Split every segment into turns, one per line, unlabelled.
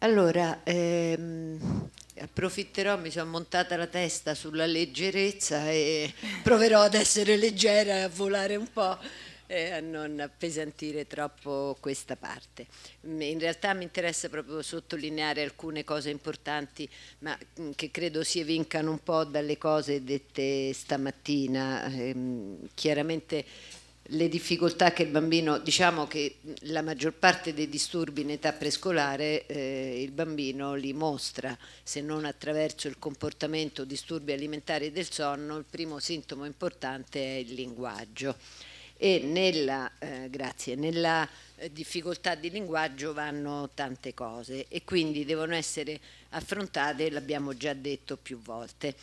Allora, ehm, approfitterò, mi sono montata la testa sulla leggerezza e proverò ad essere leggera, e a volare un po' e a non appesantire troppo questa parte. Mm, in realtà mi interessa proprio sottolineare alcune cose importanti, ma mm, che credo si evincano un po' dalle cose dette stamattina. Ehm, chiaramente le difficoltà che il bambino, diciamo che la maggior parte dei disturbi in età prescolare eh, il bambino li mostra, se non attraverso il comportamento disturbi alimentari del sonno, il primo sintomo importante è il linguaggio e nella, eh, grazie, nella eh, difficoltà di linguaggio vanno tante cose e quindi devono essere affrontate, l'abbiamo già detto più volte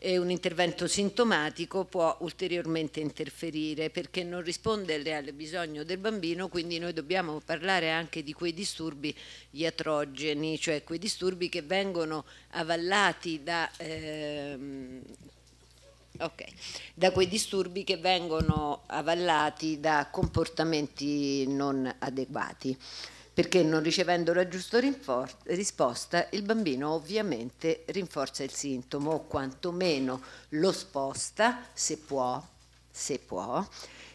e un intervento sintomatico può ulteriormente interferire perché non risponde al reale bisogno del bambino, quindi noi dobbiamo parlare anche di quei disturbi iatrogeni, cioè quei disturbi che vengono avallati da... Ehm, Okay. da quei disturbi che vengono avallati da comportamenti non adeguati perché non ricevendo la giusta risposta il bambino ovviamente rinforza il sintomo o quantomeno lo sposta se può, se può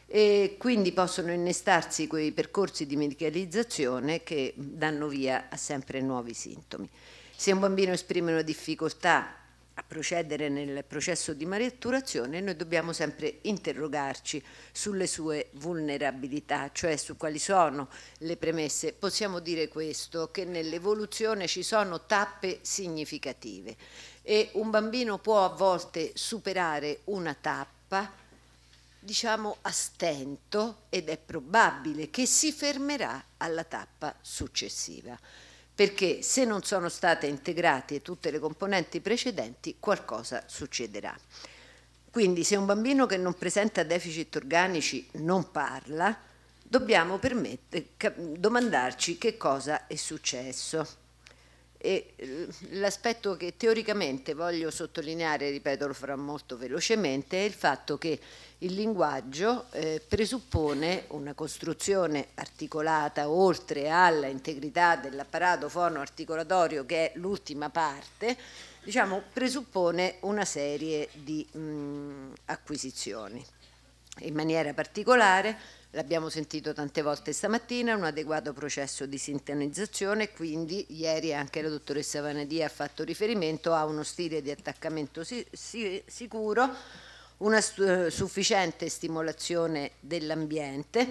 e quindi possono innestarsi quei percorsi di medicalizzazione che danno via a sempre nuovi sintomi. Se un bambino esprime una difficoltà procedere nel processo di maturazione noi dobbiamo sempre interrogarci sulle sue vulnerabilità, cioè su quali sono le premesse. Possiamo dire questo, che nell'evoluzione ci sono tappe significative e un bambino può a volte superare una tappa diciamo a stento ed è probabile che si fermerà alla tappa successiva perché se non sono state integrate tutte le componenti precedenti qualcosa succederà. Quindi se un bambino che non presenta deficit organici non parla, dobbiamo domandarci che cosa è successo. l'aspetto che teoricamente voglio sottolineare, ripeto lo farò molto velocemente, è il fatto che il linguaggio eh, presuppone una costruzione articolata oltre alla integrità dell'apparato fono-articolatorio che è l'ultima parte, diciamo, presuppone una serie di mh, mm, acquisizioni. In maniera particolare, l'abbiamo sentito tante volte stamattina, un adeguato processo di sintonizzazione, quindi ieri anche la dottoressa Vanadia ha fatto riferimento a uno stile di attaccamento si si sicuro, una eh, sufficiente stimolazione dell'ambiente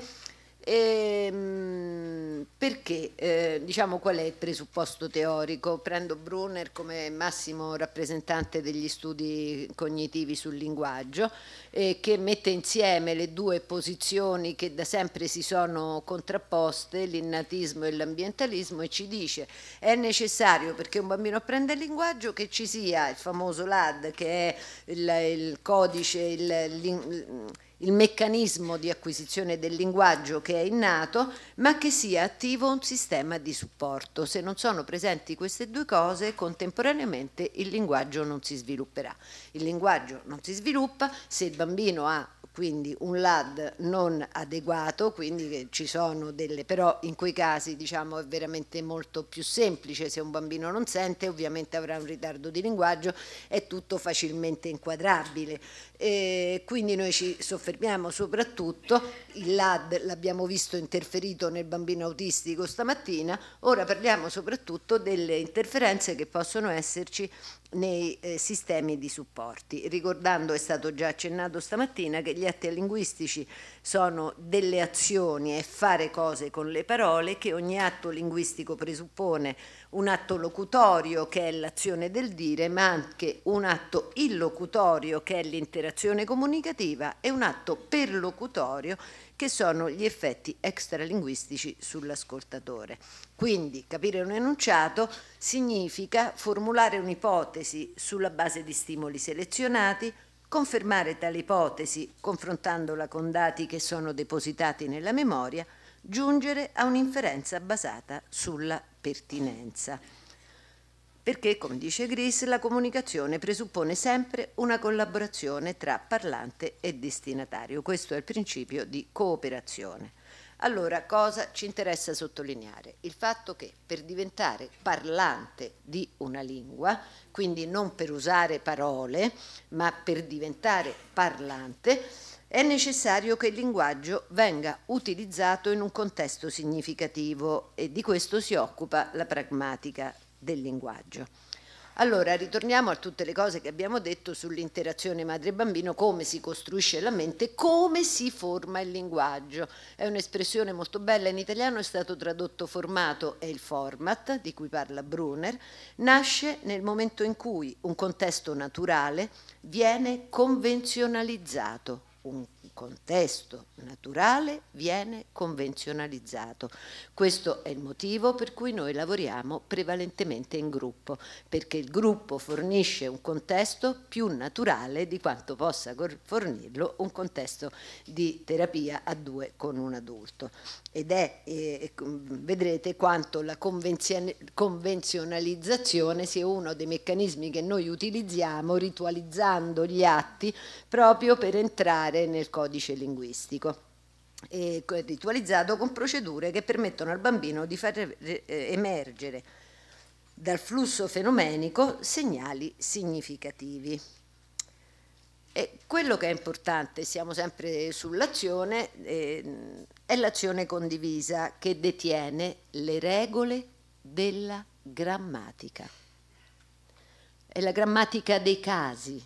e, ehm, perché eh, diciamo qual è il presupposto teorico? Prendo Brunner come massimo rappresentante degli studi cognitivi sul linguaggio eh, che mette insieme le due posizioni che da sempre si sono contrapposte, l'innatismo e l'ambientalismo e ci dice è necessario perché un bambino apprenda il linguaggio che ci sia il famoso LAD che è il, il codice, il, il il meccanismo di acquisizione del linguaggio che è innato, ma che sia attivo un sistema di supporto. Se non sono presenti queste due cose, contemporaneamente il linguaggio non si svilupperà. Il linguaggio non si sviluppa se il bambino ha quindi un LAD non adeguato, quindi ci sono delle, però in quei casi diciamo è veramente molto più semplice, se un bambino non sente ovviamente avrà un ritardo di linguaggio, è tutto facilmente inquadrabile. E quindi noi ci soffermiamo soprattutto, il LAD l'abbiamo visto interferito nel bambino autistico stamattina, ora parliamo soprattutto delle interferenze che possono esserci nei eh, sistemi di supporti. Ricordando, è stato già accennato stamattina, che gli atti linguistici sono delle azioni e fare cose con le parole, che ogni atto linguistico presuppone un atto locutorio che è l'azione del dire, ma anche un atto illocutorio che è l'interazione comunicativa e un atto perlocutorio che sono gli effetti extralinguistici sull'ascoltatore. Quindi capire un enunciato significa formulare un'ipotesi sulla base di stimoli selezionati, confermare tale ipotesi confrontandola con dati che sono depositati nella memoria, giungere a un'inferenza basata sulla pertinenza perché, come dice Gris, la comunicazione presuppone sempre una collaborazione tra parlante e destinatario. Questo è il principio di cooperazione. Allora, cosa ci interessa sottolineare? Il fatto che per diventare parlante di una lingua, quindi non per usare parole, ma per diventare parlante, è necessario che il linguaggio venga utilizzato in un contesto significativo e di questo si occupa la pragmatica del linguaggio. Allora, ritorniamo a tutte le cose che abbiamo detto sull'interazione madre-bambino, come si costruisce la mente, come si forma il linguaggio. È un'espressione molto bella, in italiano è stato tradotto formato e il format, di cui parla Brunner, nasce nel momento in cui un contesto naturale viene convenzionalizzato, un contesto naturale viene convenzionalizzato. Questo è il motivo per cui noi lavoriamo prevalentemente in gruppo, perché il gruppo fornisce un contesto più naturale di quanto possa fornirlo un contesto di terapia a due con un adulto. Ed è, eh, vedrete quanto la convenzionalizzazione sia uno dei meccanismi che noi utilizziamo ritualizzando gli atti proprio per entrare nel corpo codice linguistico e ritualizzato con procedure che permettono al bambino di far eh, emergere dal flusso fenomenico segnali significativi. E quello che è importante, siamo sempre sull'azione, eh, è l'azione condivisa che detiene le regole della grammatica. È la grammatica dei casi,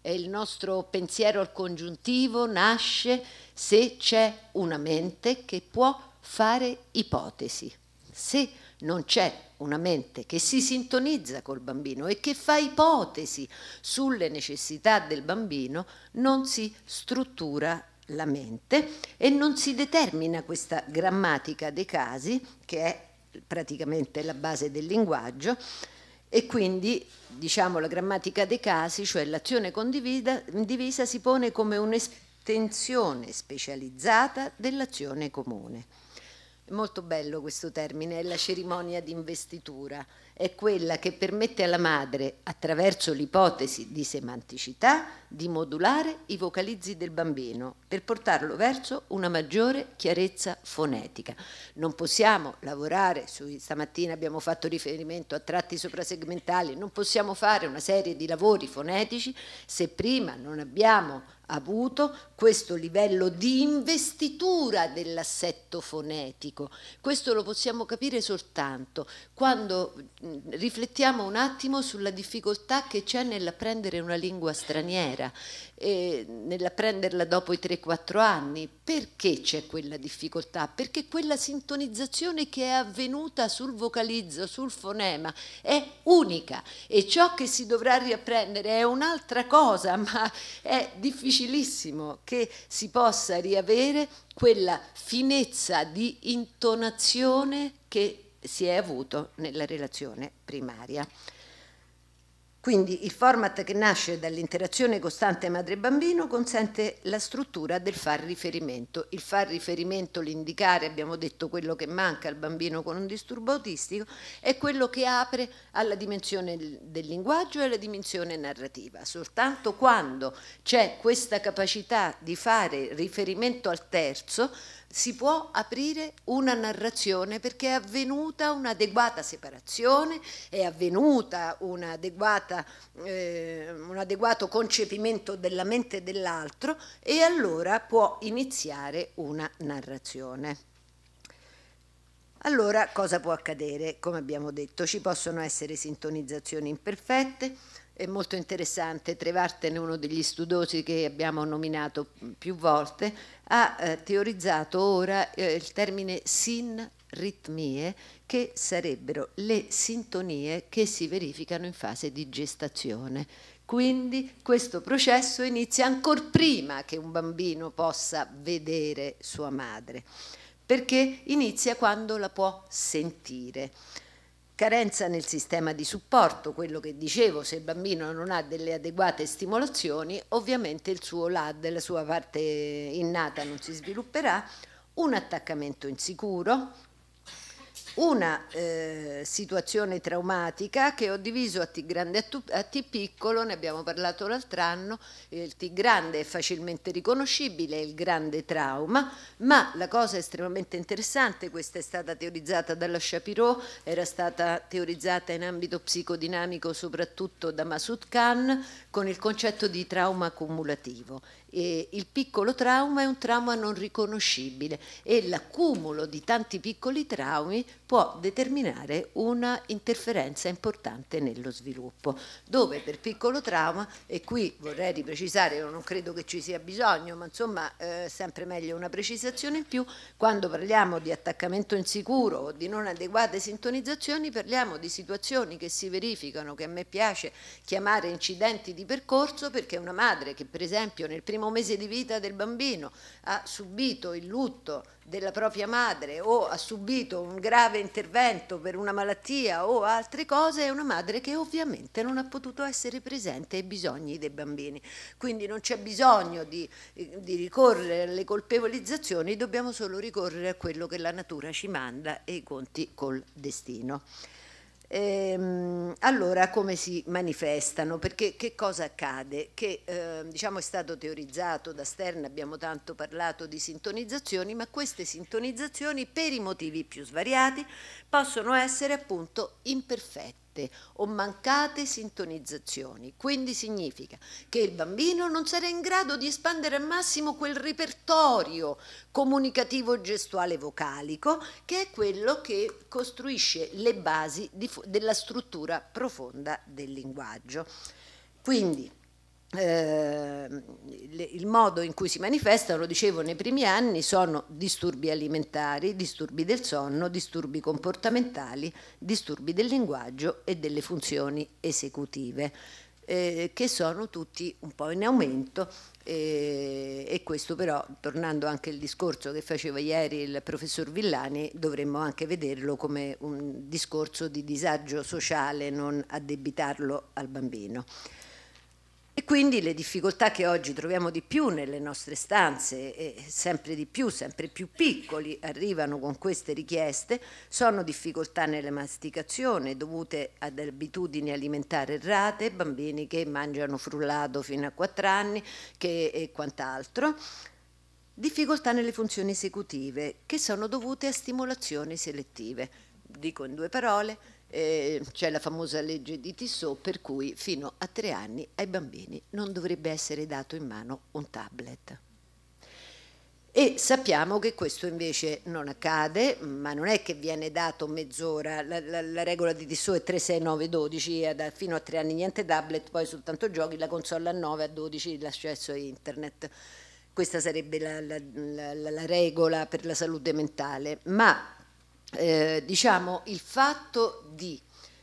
e il nostro pensiero al congiuntivo nasce se c'è una mente che può fare ipotesi. Se non c'è una mente che si sintonizza col bambino e che fa ipotesi sulle necessità del bambino, non si struttura la mente e non si determina questa grammatica dei casi, che è praticamente la base del linguaggio, e quindi diciamo, la grammatica dei casi, cioè l'azione condivisa, si pone come un'estensione specializzata dell'azione comune. È molto bello questo termine, è la cerimonia di investitura è quella che permette alla madre, attraverso l'ipotesi di semanticità, di modulare i vocalizzi del bambino per portarlo verso una maggiore chiarezza fonetica. Non possiamo lavorare, su, stamattina abbiamo fatto riferimento a tratti soprasegmentali, non possiamo fare una serie di lavori fonetici se prima non abbiamo avuto questo livello di investitura dell'assetto fonetico. Questo lo possiamo capire soltanto quando riflettiamo un attimo sulla difficoltà che c'è nell'apprendere una lingua straniera, eh, nell'apprenderla dopo i 3-4 anni. Perché c'è quella difficoltà? Perché quella sintonizzazione che è avvenuta sul vocalizzo, sul fonema, è unica e ciò che si dovrà riapprendere è un'altra cosa, ma è difficilissimo che si possa riavere quella finezza di intonazione che si è avuto nella relazione primaria. Quindi il format che nasce dall'interazione costante madre-bambino consente la struttura del far riferimento. Il far riferimento, l'indicare, abbiamo detto quello che manca al bambino con un disturbo autistico, è quello che apre alla dimensione del linguaggio e alla dimensione narrativa. Soltanto quando c'è questa capacità di fare riferimento al terzo si può aprire una narrazione perché è avvenuta un'adeguata separazione, è avvenuta un'adeguata adeguata, eh, un adeguato concepimento della mente dell'altro e allora può iniziare una narrazione. Allora cosa può accadere? Come abbiamo detto, ci possono essere sintonizzazioni imperfette, è molto interessante, Trevarten, uno degli studiosi che abbiamo nominato più volte, ha eh, teorizzato ora eh, il termine sin ritmie che sarebbero le sintonie che si verificano in fase di gestazione. Quindi questo processo inizia ancora prima che un bambino possa vedere sua madre, perché inizia quando la può sentire carenza nel sistema di supporto, quello che dicevo, se il bambino non ha delle adeguate stimolazioni, ovviamente il suo LAD, la sua parte innata non si svilupperà, un attaccamento insicuro, una eh, situazione traumatica che ho diviso a T grande e a T piccolo, ne abbiamo parlato l'altro anno, il T grande è facilmente riconoscibile, è il grande trauma, ma la cosa estremamente interessante, questa è stata teorizzata dalla Shapiro, era stata teorizzata in ambito psicodinamico soprattutto da Masud Khan con il concetto di trauma cumulativo eh, il piccolo trauma è un trauma non riconoscibile e l'accumulo di tanti piccoli traumi può determinare una interferenza importante nello sviluppo, dove per piccolo trauma, e qui vorrei riprecisare, non credo che ci sia bisogno, ma insomma eh, sempre meglio una precisazione in più, quando parliamo di attaccamento insicuro o di non adeguate sintonizzazioni, parliamo di situazioni che si verificano, che a me piace chiamare incidenti di percorso, perché una madre che per esempio nel primo primo mese di vita del bambino ha subito il lutto della propria madre o ha subito un grave intervento per una malattia o altre cose, è una madre che ovviamente non ha potuto essere presente ai bisogni dei bambini. Quindi non c'è bisogno di, eh, di ricorrere alle colpevolizzazioni, dobbiamo solo ricorrere a quello che la natura ci manda e i conti col destino. Ehm, allora come si manifestano? Perché che cosa accade? Che eh, diciamo è stato teorizzato da Stern, abbiamo tanto parlato di sintonizzazioni, ma queste sintonizzazioni per i motivi più svariati possono essere appunto imperfette aperte o mancate sintonizzazioni. Quindi significa che il bambino non sarà in grado di espandere al massimo quel repertorio comunicativo gestuale vocalico che è quello che costruisce le basi della struttura profonda del linguaggio. Quindi eh, il modo in cui si manifestano, dicevo nei primi anni, sono disturbi alimentari, disturbi del sonno, disturbi comportamentali, disturbi del linguaggio e delle funzioni esecutive, eh, che sono tutti un po' in aumento eh, e questo però, tornando anche al discorso che faceva ieri il professor Villani, dovremmo anche vederlo come un discorso di disagio sociale, non addebitarlo al bambino. E quindi le difficoltà che oggi troviamo di più nelle nostre stanze, e sempre di più, sempre più piccoli arrivano con queste richieste, sono difficoltà nella masticazione dovute ad abitudini alimentari errate, bambini che mangiano frullato fino a 4 anni che, e quant'altro, difficoltà nelle funzioni esecutive che sono dovute a stimolazioni selettive. Dico in due parole, eh, c'è la famosa legge di Tissot per cui fino a tre anni ai bambini non dovrebbe essere dato in mano un tablet. E sappiamo che questo invece non accade, ma non è che viene dato mezz'ora, la, la, la, regola di Tissot è 3, 6, 9, 12, fino a tre anni niente tablet, poi soltanto giochi, la console a 9, a 12 l'accesso a internet. Questa sarebbe la, la regola per la salute mentale, ma eh, diciamo, il fatto di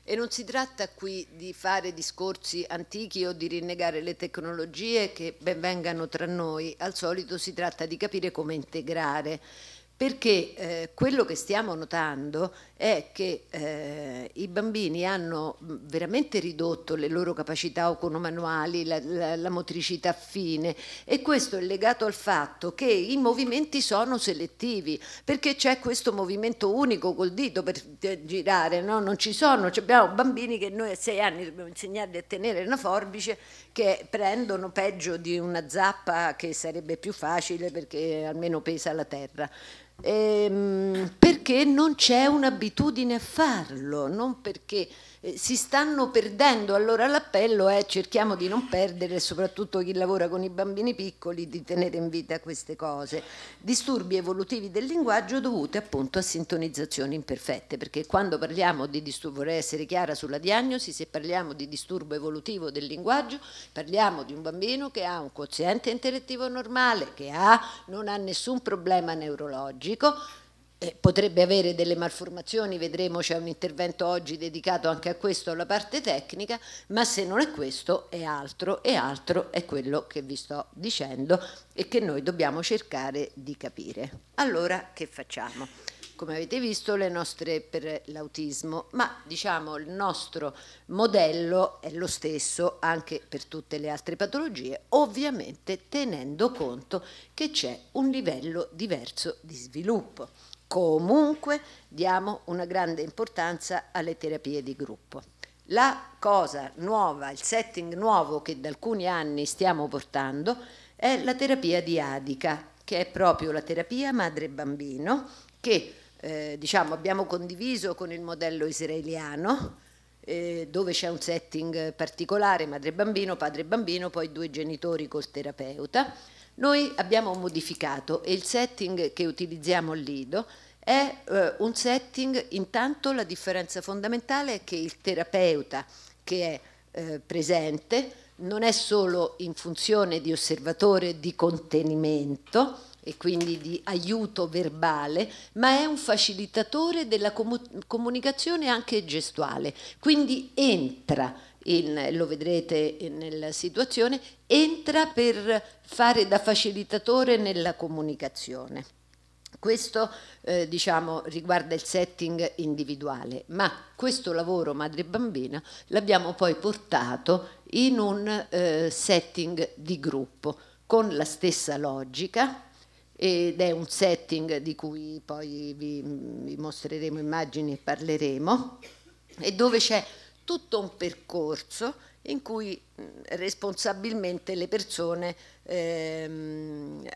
e non si tratta qui di fare discorsi antichi o di rinnegare le tecnologie che ben vengano tra noi, al solito si tratta di capire come integrare, perché eh, quello che stiamo notando è che eh, i bambini hanno mm, veramente ridotto le loro capacità oconomanuali, la, la, la, motricità fine e questo è legato al fatto che i movimenti sono selettivi perché c'è questo movimento unico col dito per eh, girare, no? non ci sono, abbiamo bambini che noi a sei anni dobbiamo insegnarli a tenere una forbice che prendono peggio di una zappa che sarebbe più facile perché almeno pesa la terra ehm, perché non c'è un'abitudine a farlo, non perché eh, si stanno perdendo. Allora l'appello è cerchiamo di non perdere, soprattutto chi lavora con i bambini piccoli, di tenere in vita queste cose. Disturbi evolutivi del linguaggio dovuti appunto a sintonizzazioni imperfette, perché quando parliamo di disturbo, vorrei essere chiara sulla diagnosi, se parliamo di disturbo evolutivo del linguaggio, parliamo di un bambino che ha un quoziente intellettivo normale, che ha, non ha nessun problema neurologico, eh, potrebbe avere delle malformazioni, vedremo c'è un intervento oggi dedicato anche a questo, alla parte tecnica, ma se non è questo è altro e altro è quello che vi sto dicendo e che noi dobbiamo cercare di capire. Allora che facciamo? come avete visto, le nostre per l'autismo, ma diciamo il nostro modello è lo stesso anche per tutte le altre patologie, ovviamente tenendo conto che c'è un livello diverso di sviluppo. Comunque diamo una grande importanza alle terapie di gruppo. La cosa nuova, il setting nuovo che da alcuni anni stiamo portando è la terapia diadica, che è proprio la terapia madre-bambino che eh, diciamo, abbiamo condiviso con il modello israeliano, eh, dove c'è un setting particolare, madre bambino, padre bambino, poi due genitori col terapeuta. Noi abbiamo modificato e il setting che utilizziamo al Lido è eh, un setting, intanto la differenza fondamentale è che il terapeuta che è eh, presente non è solo in funzione di osservatore di contenimento, e quindi di aiuto verbale, ma è un facilitatore della comu comunicazione anche gestuale. Quindi entra in, lo vedrete nella situazione, entra per fare da facilitatore nella comunicazione. Questo eh, diciamo, riguarda il setting individuale, ma questo lavoro madre-bambina l'abbiamo poi portato in un eh, setting di gruppo con la stessa logica, ed è un setting di cui poi vi, vi mostreremo immagini e parleremo, e dove c'è tutto un percorso in cui responsabilmente le persone, ehm,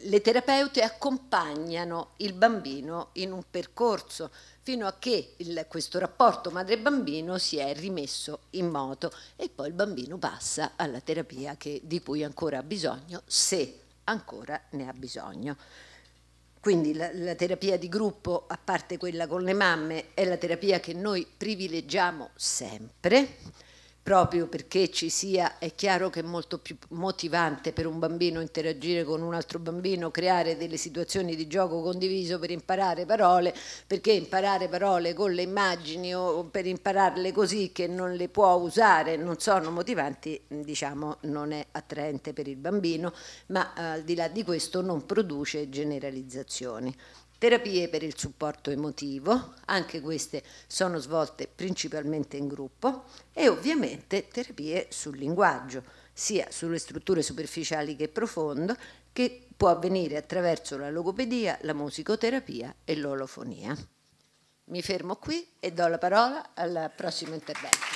le terapeute accompagnano il bambino in un percorso fino a che il, questo rapporto madre-bambino si è rimesso in moto e poi il bambino passa alla terapia che, di cui ancora ha bisogno se ancora ne ha bisogno. Quindi la, la, terapia di gruppo, a parte quella con le mamme, è la terapia che noi privilegiamo sempre proprio perché ci sia, è chiaro che è molto più motivante per un bambino interagire con un altro bambino, creare delle situazioni di gioco condiviso per imparare parole, perché imparare parole con le immagini o per impararle così che non le può usare, non sono motivanti, diciamo non è attraente per il bambino, ma eh, al di là di questo non produce generalizzazioni. Terapie per il supporto emotivo, anche queste sono svolte principalmente in gruppo e ovviamente terapie sul linguaggio, sia sulle strutture superficiali che profondo, che può avvenire attraverso la logopedia, la musicoterapia e l'olofonia. Mi fermo qui e do la parola al prossimo intervento.